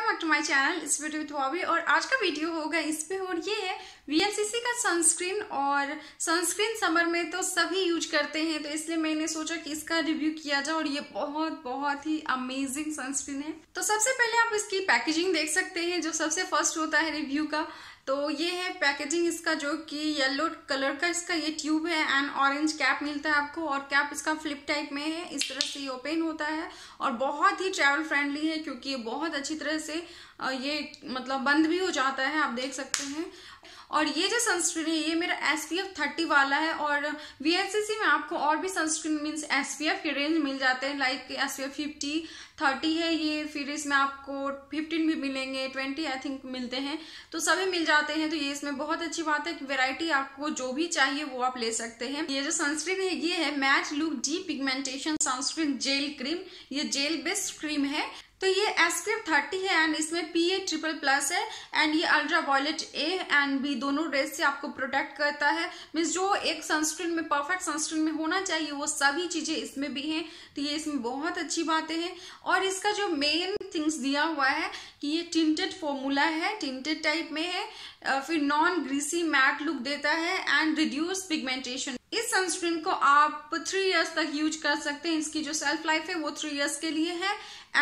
welcome back to my channel इस video और आज का वीडियो होगा इस पे और ये है वीएलसीसी का सनस्क्रीन और सनस्क्रीन समर में तो सभी यूज करते हैं तो इसलिए मैंने सोचा कि इसका रिव्यू किया जाए और ये बहुत बहुत ही अमेजिंग सनस्क्रीन है तो सबसे पहले आप इसकी पैकेजिंग देख सकते हैं जो सबसे फर्स्ट होता है रिव्यू का तो ये है पैकेजिंग इसका जो कि येलो कलर का इसका ये ट्यूब है एंड ऑरेंज कैप मिलता है आपको और कैप इसका फ्लिप टाइप में है इस तरह से ये ओपन होता है और बहुत ही ट्रैवल फ्रेंडली है क्योंकि ये बहुत अच्छी तरह से ये मतलब बंद भी हो जाता है आप देख सकते हैं और ये जो सनस्क्रीन है ये मेरा एस पी एफ थर्टी वाला है और वी एल सी सी में आपको और भी sunscreen means S P F के रेंज मिल जाते हैं like S P F fifty thirty है ये फिर इसमें आपको फिफ्टीन भी मिलेंगे ट्वेंटी आई थिंक मिलते हैं तो सभी मिल जाते हैं तो ये इसमें बहुत अच्छी बात है कि वेराइटी आपको जो भी चाहिए वो आप ले सकते हैं ये जो सनस्क्रीन है ये है match look D pigmentation sunscreen gel cream ये जेल बेस्ड क्रीम है तो ये एस थर्टी है एंड इसमें पी ए ट्रिपल प्लस है एंड ये ultra violet A and B दोनों रेस से आपको प्रोटेक्ट करता है मीन्स जो एक सनस्क्रीन में परफेक्ट सनस्क्रीन में होना चाहिए वो सभी चीज़ें इसमें भी हैं तो ये इसमें बहुत अच्छी बातें हैं और इसका जो मेन थिंग्स दिया हुआ है कि ये टिंटेड फॉर्मूला है टिंटेड टाइप में है फिर नॉन ग्रीसी मैट लुक देता है एंड रिड्यूस पिगमेंटेशन सनस्क्रीन को आप थ्री इयर्स तक यूज कर सकते हैं इसकी जो सेल्फ लाइफ है वो थ्री इयर्स के लिए है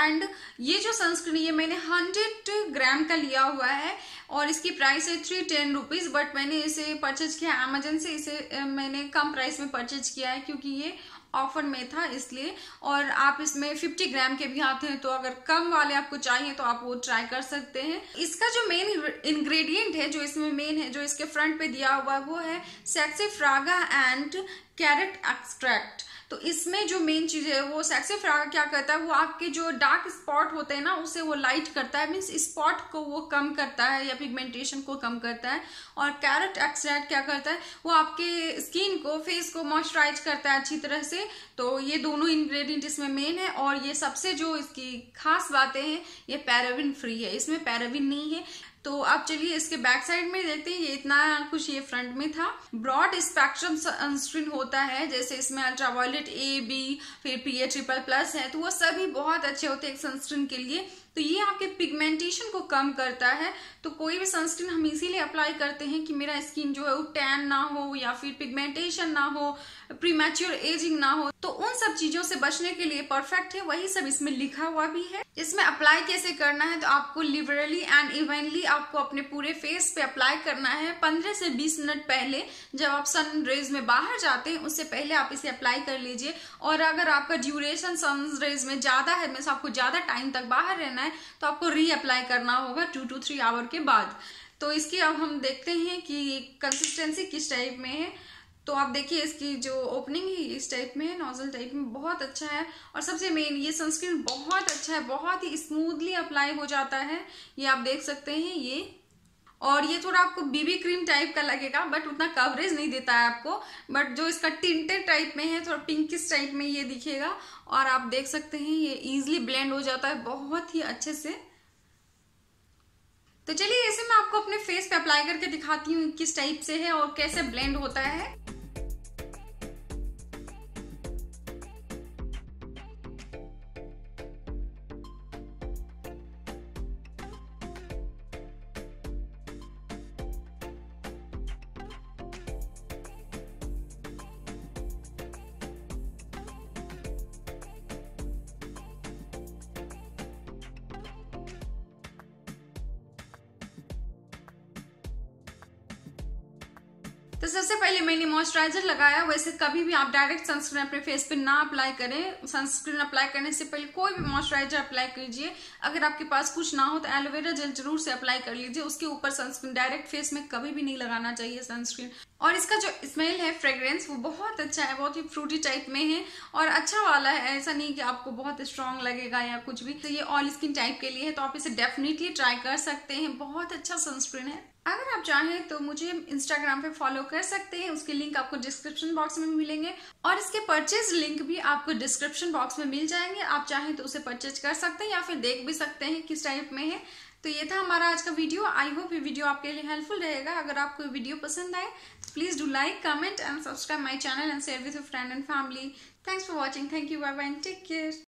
एंड ये जो सनस्क्रीन ये मैंने हंड्रेड ग्राम का लिया हुआ है और इसकी प्राइस है थ्री टेन रुपीज़ बट मैंने इसे परचेज किया अमेजन से इसे मैंने कम प्राइस में परचेज किया है क्योंकि ये ऑफर में था इसलिए और आप इसमें 50 ग्राम के भी आते हैं तो अगर कम वाले आपको चाहिए तो आप वो ट्राई कर सकते हैं इसका जो मेन इंग्रेडिएंट है जो इसमें मेन है जो इसके फ्रंट पे दिया हुआ है वो है saxifraga and carrot extract तो इसमें जो मेन चीज है वो सैक्सेफ्रा क्या करता है वो आपके जो डार्क स्पॉट होते हैं ना उसे वो लाइट करता है मीन्स स्पॉट को वो कम करता है या पिगमेंटेशन को कम करता है और कैरेट एक्सट्रैक्ट क्या करता है वो आपके स्किन को फेस को मॉइस्चराइज करता है अच्छी तरह से तो ये दोनों इन्ग्रेडियंट इसमें मेन है और ये सबसे जो इसकी खास बातें हैं ये पैराविन फ्री है इसमें पैराविन नहीं है तो आप चलिए इसके बैक साइड में देखते हैं ये इतना कुछ ये फ्रंट में था ब्रॉड स्पेक्ट्रम सनस्क्रीन होता है जैसे इसमें अल्ट्रावायलेट ए बी फिर पी ए ट्रिपल प्लस है तो वो सभी बहुत अच्छे होते हैं सनस्क्रीन के लिए तो ये आपके पिगमेंटेशन को कम करता है तो कोई भी सनस्क्रीन हम इसीलिए अप्लाई करते हैं कि मेरा स्किन जो है वो टैन ना हो या फिर पिगमेंटेशन ना हो प्रीमेच्योर एजिंग ना हो तो उन सब चीजों से बचने के लिए परफेक्ट है वही सब इसमें लिखा हुआ भी है इसमें अप्लाई कैसे करना है तो आपको लिबरली एंड इवेंटली आपको अपने पूरे फेस पे अप्लाई करना है 15 से 20 मिनट पहले जब आप सन रेज में बाहर जाते हैं उससे पहले आप इसे अप्लाई कर लीजिए और अगर आपका ड्यूरेशन सन रेज में ज्यादा है मीन्स आपको ज्यादा टाइम तक बाहर रहना है तो आपको रीअप्लाई करना होगा टू टू थ्री आवर के बाद तो इसकी अब हम देखते हैं कि कंसिस्टेंसी किस टाइप में है तो आप देखिए इसकी जो ओपनिंग है इस टाइप में नोजल टाइप में बहुत अच्छा है और सबसे मेन ये सनस्क्रीन बहुत अच्छा है बहुत ही स्मूथली अप्लाई हो जाता है ये आप देख सकते हैं ये और ये थोड़ा आपको बीबी क्रीम टाइप का लगेगा बट उतना कवरेज नहीं देता है आपको बट जो इसका टिंटेड टाइप में है थोड़ा पिंकिस टाइप में ये दिखेगा और आप देख सकते हैं ये इजिली ब्लेंड हो जाता है बहुत ही अच्छे से तो चलिए इसे मैं आपको अपने फेस पे अप्लाई करके दिखाती हूँ किस टाइप से है और कैसे ब्लेंड होता है तो सबसे पहले मैंने मॉइस्चराइजर लगाया वैसे कभी भी आप डायरेक्ट सनस्क्रीन अपने फेस पे ना अप्लाई करें सनस्क्रीन अप्लाई करने से पहले कोई भी मॉइस्चराइजर अप्लाई कीजिए अगर आपके पास कुछ ना हो तो एलोवेरा जेल जरूर से अप्लाई कर लीजिए उसके ऊपर सनस्क्रीन डायरेक्ट फेस में कभी भी नहीं लगाना चाहिए सनस्क्रीन और इसका जो स्मेल है फ्रेग्रेंस वो बहुत अच्छा है बहुत ही फ्रूटी टाइप में है और अच्छा वाला है ऐसा नहीं कि आपको बहुत स्ट्रांग लगेगा या कुछ भी तो ये ऑल स्किन टाइप के लिए है तो आप इसे डेफिनेटली ट्राई कर सकते हैं बहुत अच्छा सनस्क्रीन है अगर आप चाहें तो मुझे इंस्टाग्राम पे फॉलो कर सकते हैं उसके लिंक आपको डिस्क्रिप्शन बॉक्स में मिलेंगे और इसके परचेज लिंक भी आपको डिस्क्रिप्शन बॉक्स में मिल जाएंगे आप चाहें तो उसे परचेज कर सकते हैं या फिर देख भी सकते हैं किस टाइप में है तो ये था हमारा आज का वीडियो आई होप ये वीडियो आपके लिए हेल्पफुल रहेगा अगर आपको वीडियो पसंद आए please do like comment and subscribe my channel and share with friend and family thanks for watching thank you bye bye take care